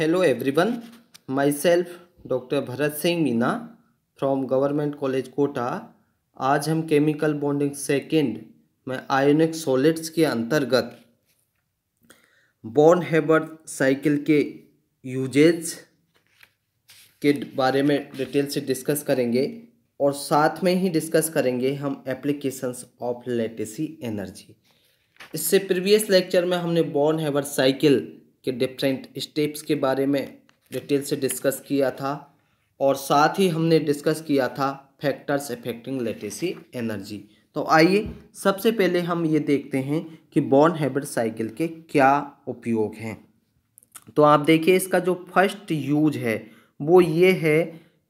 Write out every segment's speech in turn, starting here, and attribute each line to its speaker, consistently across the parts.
Speaker 1: hello everyone my self doctor Bharat Singh Meena from government college Kota आज हम chemical bonding second में ionic solids के अंतर्गत बॉन्ड हेबर साइकिल के यूजेज के बारे में डिटेल से डिस्कस करेंगे और साथ में ही डिस्कस करेंगे हम एप्लीकेशंस ऑफ लेटेसी एनर्जी इससे प्रीवियस लेक्चर में हमने बॉर्न हेबर साइकिल के डिफरेंट स्टेप्स के बारे में डिटेल से डिस्कस किया था और साथ ही हमने डिस्कस किया था फैक्टर्स अफेक्टिंग लेटेसी एनर्जी तो आइए सबसे पहले हम ये देखते हैं कि बॉर्न हैबिट साइकिल के क्या उपयोग हैं तो आप देखिए इसका जो फर्स्ट यूज है वो ये है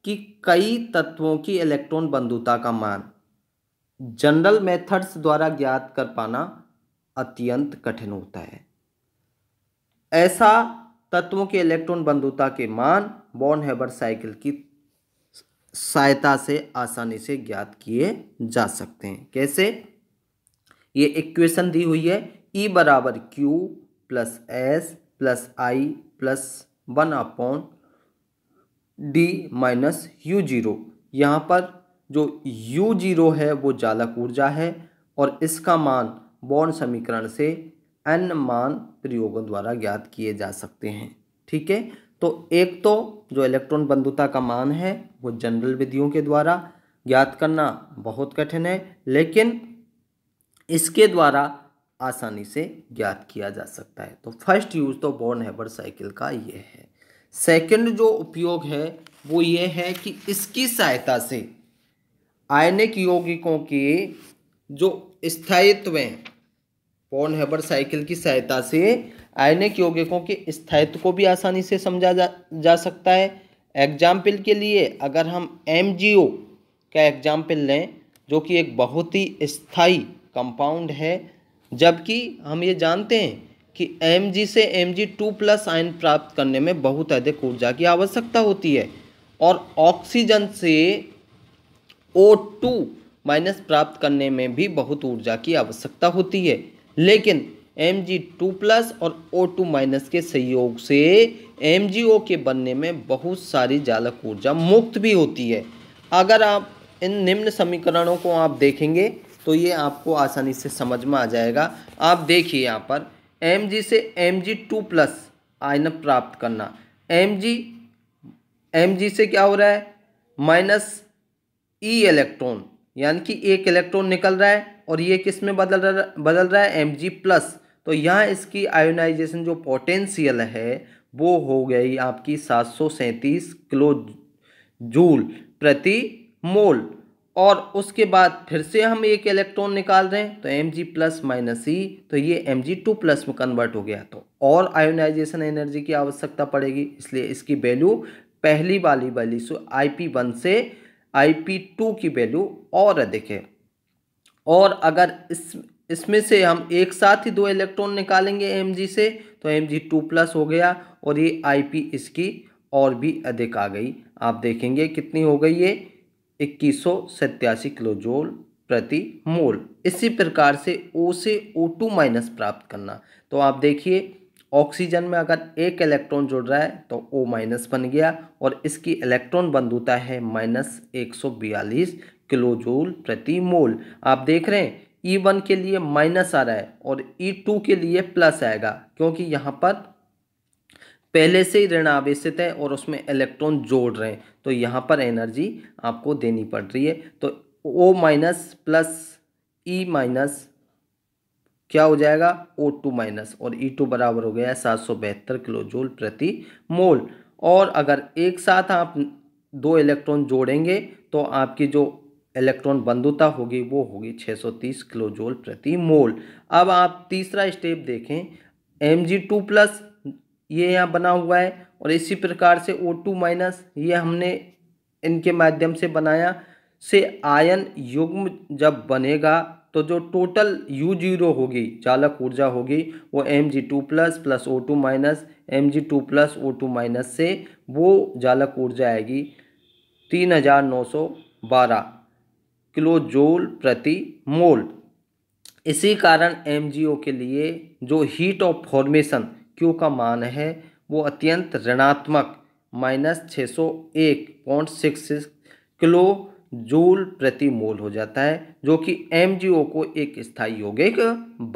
Speaker 1: कि कई तत्वों की इलेक्ट्रॉन बंधुता का मान जनरल मेथड्स द्वारा ज्ञात कर पाना अत्यंत कठिन होता है ऐसा तत्वों के इलेक्ट्रॉन बंधुता के मान बॉन हैबर साइकिल की सहायता से आसानी से ज्ञात किए जा सकते हैं कैसे ये इक्वेशन दी हुई है ई e बराबर Q plus S plus I plus one upon D minus U zero यहाँ पर जो यू जीरो है वो जालक ऊर्जा है और इसका मान बॉन समीकरण से मान प्रयोगों द्वारा ज्ञात किए जा सकते हैं ठीक है तो एक तो जो इलेक्ट्रॉन बंधुता का मान है वो जनरल विधियों के द्वारा ज्ञात करना बहुत कठिन है लेकिन इसके द्वारा आसानी से ज्ञात किया जा सकता है तो फर्स्ट यूज तो बॉर्न हैबर साइकिल का ये है सेकंड जो उपयोग है वो ये है कि इसकी सहायता से आयनिक यौगिकों के जो स्थायित्व हैं पॉन हेबर साइकिल की सहायता से आयनिक यौगिकों के स्थायित्व को भी आसानी से समझा जा, जा सकता है एग्जाम्पल के लिए अगर हम एम का एग्जाम्पल लें जो कि एक बहुत ही स्थायी कंपाउंड है जबकि हम ये जानते हैं कि एम से एम जी टू प्लस आयन प्राप्त करने में बहुत अधिक ऊर्जा की आवश्यकता होती है और ऑक्सीजन से ओ टू माइनस प्राप्त करने में भी बहुत ऊर्जा की आवश्यकता होती है लेकिन एम जी टू प्लस और ओ टू माइनस के सहयोग से एम जी ओ के बनने में बहुत सारी जालक ऊर्जा मुक्त भी होती है अगर आप इन निम्न समीकरणों को आप देखेंगे तो ये आपको आसानी से समझ में आ जाएगा आप देखिए यहाँ पर एम जी से एम जी टू प्लस आयन प्राप्त करना एम जी एम जी से क्या हो रहा है माइनस ई इलेक्ट्रॉन यानी कि एक इलेक्ट्रॉन निकल रहा है और ये किस में बदल रहा बदल रहा है एम जी प्लस तो यहाँ इसकी आयोनाइजेशन जो पोटेंशियल है वो हो गई आपकी सात सौ सैंतीस किलो जूल प्रति मोल और उसके बाद फिर से हम एक इलेक्ट्रॉन निकाल रहे हैं तो M G plus minus E तो ये एम जी टू प्लस में कन्वर्ट हो गया तो और आयोनाइजेशन एनर्जी की आवश्यकता पड़ेगी इसलिए इसकी वैल्यू पहली वाली वाली सो आई पी वन से आई पी टू की वैल्यू और अधिक है और अगर इस इसमें से हम एक साथ ही दो इलेक्ट्रॉन निकालेंगे एम से तो एम जी टू प्लस हो गया और ये आई पी इसकी और भी अधिक आ गई आप देखेंगे कितनी हो गई ये इक्कीस सौ सत्यासी किलोजोल प्रति मोल इसी प्रकार से ओ से ओ टू माइनस प्राप्त करना तो आप देखिए ऑक्सीजन में अगर एक इलेक्ट्रॉन जुड़ रहा है तो ओ माइनस बन गया और इसकी इलेक्ट्रॉन बंधुता है माइनस एक सौ बयालीस किलो जूल प्रति मोल आप देख रहे हैं ई e वन के लिए माइनस आ रहा है और ई e टू के लिए प्लस आएगा क्योंकि यहाँ पर पहले से ही ऋण आवेशित है और उसमें इलेक्ट्रॉन जोड़ रहे हैं तो यहाँ पर एनर्जी आपको देनी पड़ रही है तो O minus plus E minus क्या हो जाएगा ओ टू माइनस और ई e टू बराबर हो गया सात सौ बहत्तर किलो जूल प्रति मोल और अगर एक साथ आप दो इलेक्ट्रॉन जोड़ेंगे तो आपकी जो इलेक्ट्रॉन बंधुता होगी वो होगी 630 किलोजोल प्रति मोल अब आप तीसरा स्टेप देखें एम जी टू प्लस ये यहाँ बना हुआ है और इसी प्रकार से ओ टू माइनस ये हमने इनके माध्यम से बनाया से आयन युग्म जब बनेगा तो जो टोटल यू जीरो होगी चालक ऊर्जा होगी वो M G two plus plus O two minus M G two plus O two minus से वो जालक ऊर्जा आएगी तीन हज़ार नौ सौ बारह किलोजोल प्रति मोल इसी कारण एम के लिए जो हीट ऑफ फॉर्मेशन क्यू का मान है वो अत्यंत ऋणात्मक माइनस छः सौ एक पॉइंट सिक्स किलो जूल प्रति मोल हो जाता है जो कि एम को एक स्थायी यौगिक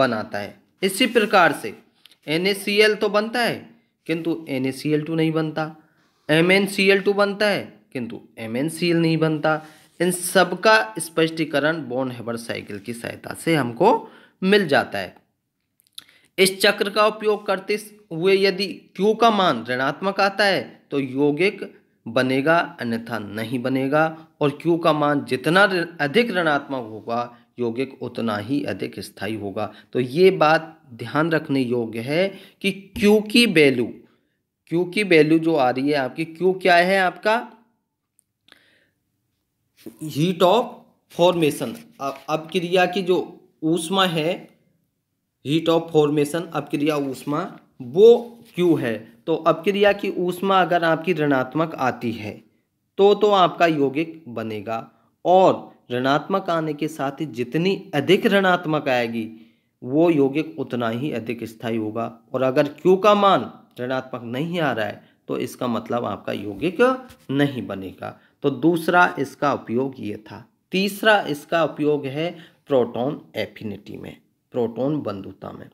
Speaker 1: बनाता है इसी प्रकार से एन तो बनता है किंतु एन नहीं बनता एम बनता है किंतु एम नहीं बनता इन सब का स्पष्टीकरण बोन हेबर साइकिल की सहायता से हमको मिल जाता है इस चक्र का उपयोग करते हुए यदि क्यू का मान ऋणात्मक आता है तो यौगिक बनेगा अन्यथा नहीं बनेगा और क्यू का मान जितना अधिक ऋणात्मक होगा यौगिक उतना ही अधिक स्थायी होगा तो ये बात ध्यान रखने योग्य है कि क्यू की वैल्यू क्यू की वैल्यू जो आ रही है आपकी क्यू क्या है आपका हीट ऑफ फॉर्मेशन अब अपक्रिया की जो ऊष्मा है हीट ऑफ फॉर्मेशन अपक्रिया ऊष्मा वो क्यू है तो अपक्रिया की ऊष्मा अगर आपकी ऋणात्मक आती है तो तो आपका यौगिक बनेगा और ऋणात्मक आने के साथ ही जितनी अधिक ऋणात्मक आएगी वो यौगिक उतना ही अधिक स्थायी होगा और अगर क्यू का मान ऋणात्मक नहीं आ रहा है तो इसका मतलब आपका यौगिक नहीं बनेगा तो दूसरा इसका उपयोग ये था तीसरा इसका उपयोग है प्रोटॉन एफिनिटी में प्रोटॉन बंधुता में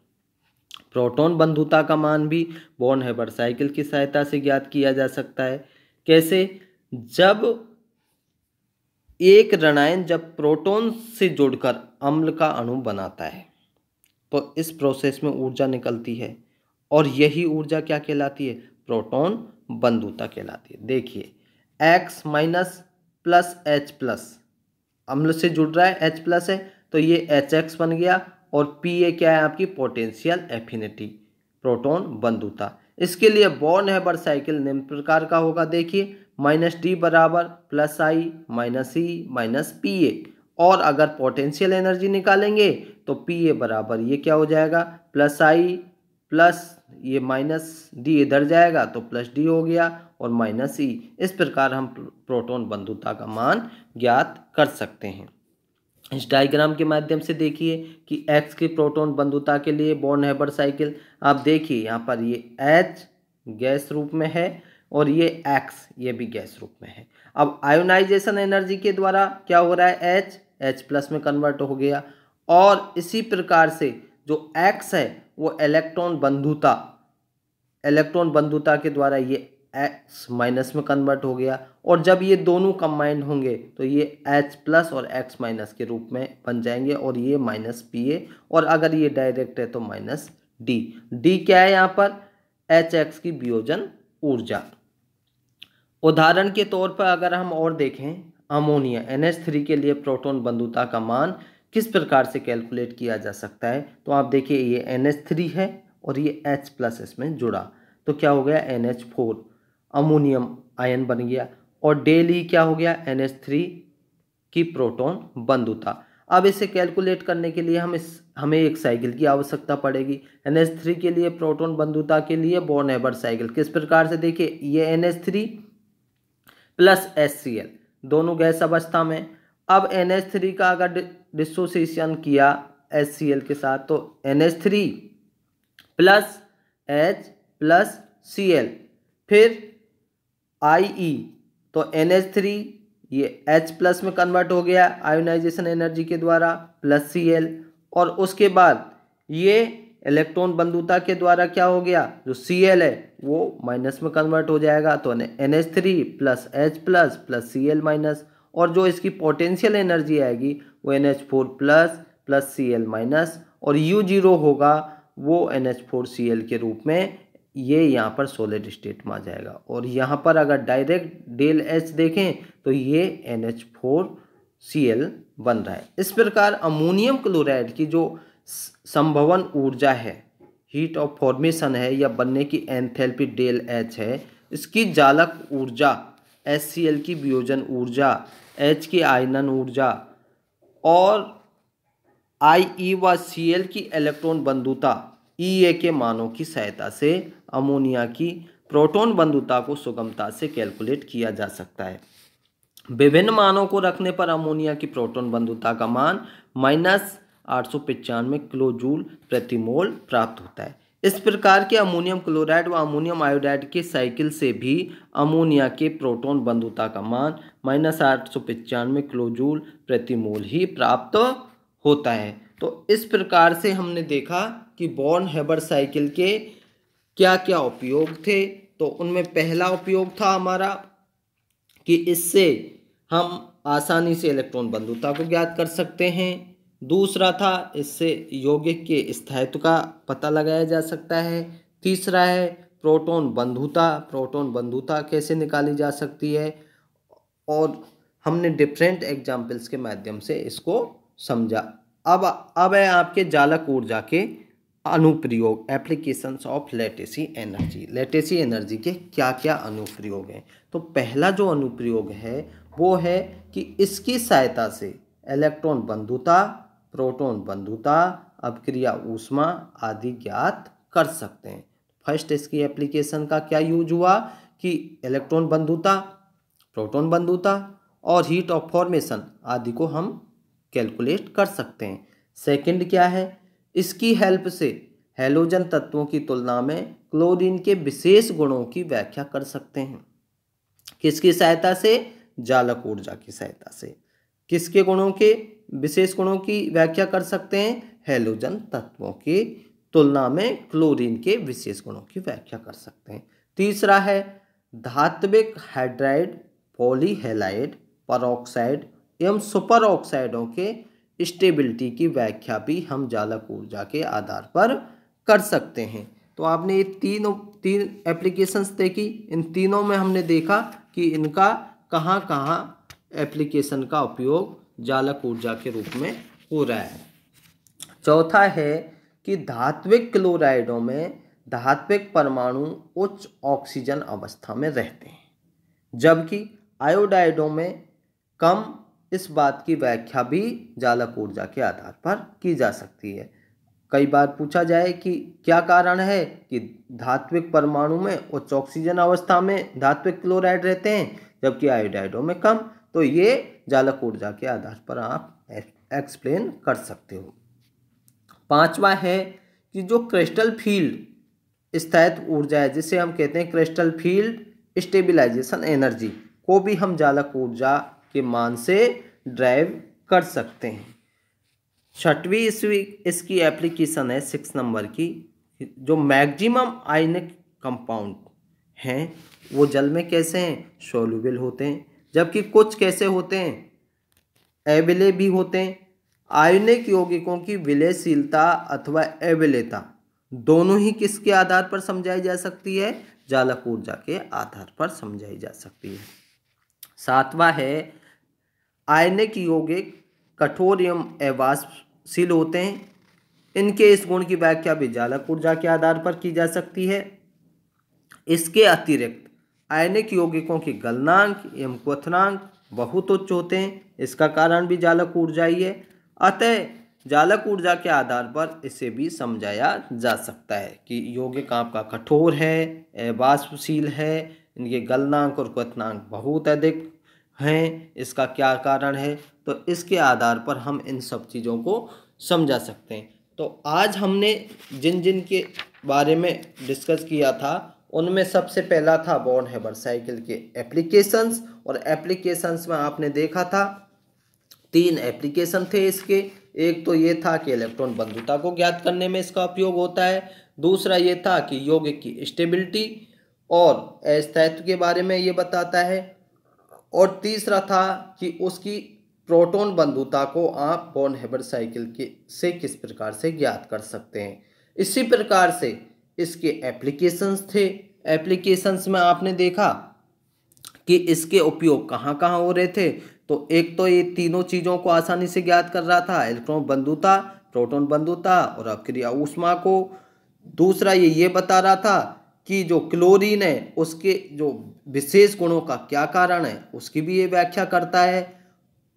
Speaker 1: प्रोटॉन बंधुता का मान भी बॉन हेबर साइकिल की सहायता से ज्ञात किया जा सकता है कैसे जब एक रणायन जब प्रोटॉन से जुड़कर अम्ल का अणु बनाता है तो इस प्रोसेस में ऊर्जा निकलती है और यही ऊर्जा क्या कहलाती है प्रोटॉन बंधुता कहलाती है देखिए X minus plus H plus अम्ल से जुड़ रहा है एच प्लस है तो ये एच एक्स बन गया और पी ए क्या है आपकी पोटेंशियल एफिनिटी प्रोटोन बंधुता इसके लिए बॉर्न हैबर साइकिल निम्न प्रकार का होगा देखिए माइनस डी बराबर plus I minus E minus P A और अगर पोटेंशियल एनर्जी निकालेंगे तो पी ए बराबर ये क्या हो जाएगा प्लस आई प्लस ये माइनस डी इधर जाएगा तो प्लस डी हो गया और माइनस ई इस प्रकार हम प्रोटॉन बंधुता का मान ज्ञात कर सकते हैं इस डायग्राम के माध्यम से देखिए कि एक्स के प्रोटॉन बंधुता के लिए बॉर्न हैबर साइकिल आप देखिए यहाँ पर ये एच गैस रूप में है और ये एक्स ये भी गैस रूप में है अब आयोनाइजेशन एनर्जी के द्वारा क्या हो रहा है एच एच प्लस में कन्वर्ट हो गया और इसी प्रकार से जो एक्स है वो इलेक्ट्रॉन बंधुता इलेक्ट्रॉन बंधुता के द्वारा ये एक्स माइनस में कन्वर्ट हो गया और जब ये दोनों कंबाइंड होंगे तो ये एच प्लस और एक्स माइनस के रूप में बन जाएंगे और ये माइनस पी ए और अगर ये डायरेक्ट है तो माइनस डी डी क्या है यहाँ पर एच एक्स की वियोजन ऊर्जा उदाहरण के तौर पर अगर हम और देखें अमोनिया एन एच थ्री के लिए प्रोटोन बंधुता का मान किस प्रकार से कैलकुलेट किया जा सकता है तो आप देखिए ये एन एच थ्री है और ये एच प्लस इसमें जुड़ा तो क्या हो गया एन एच फोर अमोनियम आयन बन गया और डेली क्या हो गया एन एच थ्री की बंद बंधुता अब इसे कैलकुलेट करने के लिए हम इस हमें एक साइकिल की आवश्यकता पड़ेगी एन एच थ्री के लिए प्रोटोन बंधुता के लिए बोर्न एबर साइकिल किस प्रकार से देखिए ये N H three plus S C L दोनों गैस अवस्था में अब एन एच थ्री का अगर डिसोसिएशन किया एस के साथ तो N H three plus H plus C L फिर आई ई e, तो एन एच थ्री ये एच प्लस में कन्वर्ट हो गया आयोनाइजेशन एनर्जी के द्वारा प्लस सी एल और उसके बाद ये इलेक्ट्रॉन बंधुता के द्वारा क्या हो गया जो सी एल है वो माइनस में कन्वर्ट हो जाएगा तो N H three plus H plus plus C L minus और जो इसकी पोटेंशियल एनर्जी आएगी वो N H four plus plus C L minus और यू जीरो होगा वो N H four C L के रूप में ये यहाँ पर सोलिड स्टेट में आ जाएगा और यहाँ पर अगर डायरेक्ट डेल एच देखें तो ये N H four C L बन रहा है इस प्रकार अमोनियम क्लोराइड की जो संभवन ऊर्जा है हीट ऑफ फॉर्मेशन है या बनने की एंथेल्पी डेल एच है इसकी जालक ऊर्जा एस सी एल की वियोजन ऊर्जा एच की आयनन ऊर्जा और आई ई e व सी एल की इलेक्ट्रॉन बंधुता ई e, ए के मानों की सहायता से अमोनिया की प्रोटॉन बंधुता को सुगमता से कैलकुलेट किया जा सकता है विभिन्न मानों को रखने पर अमोनिया की प्रोटॉन बंधुता का मान माइनस आठ सौ जूल प्रति प्रतिमोल प्राप्त होता है इस प्रकार के अमोनियम क्लोराइड व अमोनियम आयोडाइड के साइकिल से भी अमोनिया के प्रोटॉन बंधुता का मान माइनस आठ सौ पचानवे किलोजूल प्रतिमूल ही प्राप्त होता है तो इस प्रकार से हमने देखा कि बॉर्न हैबर साइकिल के क्या क्या उपयोग थे तो उनमें पहला उपयोग था हमारा कि इससे हम आसानी से इलेक्ट्रॉन बंधुता को ज्ञात कर सकते हैं दूसरा था इससे यौगिक के स्थायित्व का पता लगाया जा सकता है तीसरा है प्रोटॉन बंधुता प्रोटॉन बंधुता कैसे निकाली जा सकती है और हमने डिफरेंट एग्जाम्पल्स के माध्यम से इसको समझा अब अब है आपके जालक ऊर्जा के अनुप्रयोग applications of lattice energy lattice energy के क्या क्या अनुप्रयोग हैं तो पहला जो अनुप्रयोग है वो है कि इसकी सहायता से इलेक्ट्रॉन बंधुता प्रोटॉन बंधुता अपक्रिया ऊष्मा आदि ज्ञात कर सकते हैं फर्स्ट इसकी एप्लीकेशन का क्या यूज हुआ कि इलेक्ट्रॉन बंधुता प्रोटॉन बंधुता और हीट ऑफ फॉर्मेशन आदि को हम कैलकुलेट कर सकते हैं सेकंड क्या है इसकी हेल्प से हेलोजन तत्वों की तुलना में क्लोरीन के विशेष गुणों की व्याख्या कर सकते हैं किसकी सहायता से जालक ऊर्जा की सहायता से किसके गुणों के विशेष गुणों की व्याख्या कर सकते हैं हेलोजन तत्वों की तुलना में क्लोरीन के विशेष गुणों की व्याख्या कर सकते हैं तीसरा है धात्विक हाइड्राइड पॉलीहेलाइड परऑक्साइड एवं सुपर ऑक्साइडों के स्टेबिलिटी की व्याख्या भी हम जालक ऊर्जा के आधार पर कर सकते हैं तो आपने ये तीनों तीन एप्लीकेशंस देखी इन तीनों में हमने देखा कि इनका कहाँ कहाँ एप्लीकेशन का उपयोग जालक ऊर्जा के रूप में हो रहा है चौथा है कि धात्विक क्लोराइडों में धात्विक परमाणु उच्च ऑक्सीजन अवस्था में रहते हैं जबकि आयोडाइडों में कम इस बात की व्याख्या भी जालक ऊर्जा के आधार पर की जा सकती है कई बार पूछा जाए कि क्या कारण है कि धात्विक परमाणु में उच्च ऑक्सीजन अवस्था में धात्विक क्लोराइड रहते हैं जबकि आयोडाइडों में कम तो ये जालक ऊर्जा के आधार पर आप एक्सप्लेन कर सकते हो पांचवा है कि जो क्रिस्टल फील्ड स्थायित ऊर्जा है जिसे हम कहते हैं क्रिस्टल फील्ड स्टेबिलाइजेशन एनर्जी को भी हम जालक ऊर्जा के मान से ड्राइव कर सकते हैं छठवीं ईस्वी इसकी एप्लीकेशन है सिक्स नंबर की जो मैक्सिमम आयनिक कंपाउंड हैं वो जल में कैसे हैं सोलूबल होते हैं जबकि कुछ कैसे होते हैं एबिले भी होते हैं आयनिक यौगिकों की विलयशीलता अथवा एबिलेता दोनों ही किसके आधार पर समझाई जा सकती है जालक ऊर्जा के आधार पर समझाई जा सकती है सातवां है आयनिक यौगिक कठोर एवं अवासशील होते हैं इनके इस गुण की व्याख्या भी जालक ऊर्जा के आधार पर की जा सकती है इसके अतिरिक्त आयनिक यौगिकों के गलनांक एवं क्वथनांक बहुत उच्च होते हैं इसका कारण भी जालक ऊर्जा ही है अतः जालक ऊर्जा के आधार पर इसे भी समझाया जा सकता है कि यौगिक आपका कठोर है वाष्पशील है इनके गलनांक और क्वनांक बहुत अधिक हैं इसका क्या कारण है तो इसके आधार पर हम इन सब चीज़ों को समझा सकते हैं तो आज हमने जिन जिन के बारे में डिस्कस किया था उनमें सबसे पहला था बॉन हेबर साइकिल के एप्लीकेशंस और एप्लीकेशंस में आपने देखा था तीन एप्लीकेशन थे इसके एक तो ये था कि इलेक्ट्रॉन बंधुता को ज्ञात करने में इसका उपयोग होता है दूसरा ये था कि योग की स्टेबिलिटी और अस्थायित्व के बारे में ये बताता है और तीसरा था कि उसकी प्रोटॉन बंधुता को आप बॉन हेबर साइकिल के से किस प्रकार से ज्ञात कर सकते हैं इसी प्रकार से इसके एप्लीकेशंस थे एप्लीकेशंस में आपने देखा कि इसके उपयोग कहाँ कहाँ हो रहे थे तो एक तो ये तीनों चीज़ों को आसानी से ज्ञात कर रहा था इलेक्ट्रॉन बंधुता प्रोटॉन बंधुता और अक्रिया ऊष्मा को दूसरा ये ये बता रहा था कि जो क्लोरीन है उसके जो विशेष गुणों का क्या कारण है उसकी भी ये व्याख्या करता है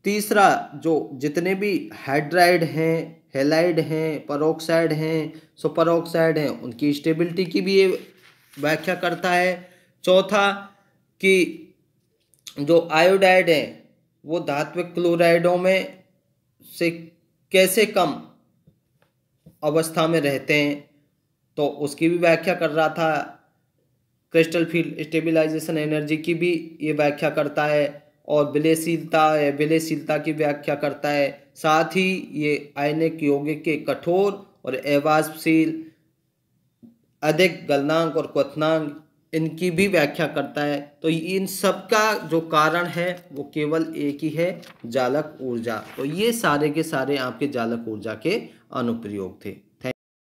Speaker 1: तीसरा जो जितने भी हाइड्राइड हैं हेलाइड हैं परोक्साइड हैं सुपरऑक्साइड हैं उनकी स्टेबिलिटी की भी ये व्याख्या करता है चौथा कि जो आयोडाइड हैं वो धात्विक क्लोराइडों में से कैसे कम अवस्था में रहते हैं तो उसकी भी व्याख्या कर रहा था क्रिस्टल फील्ड स्टेबिलाइजेशन एनर्जी की भी ये व्याख्या करता है और विलयशीलता विलयशीलता की व्याख्या करता है साथ ही ये आयनिक यौगिक के कठोर और एवाजशील अधिक गलनांक और क्वनांग इनकी भी व्याख्या करता है तो इन सब का जो कारण है वो केवल एक ही है जालक ऊर्जा तो ये सारे के सारे आपके जालक ऊर्जा के अनुप्रयोग थे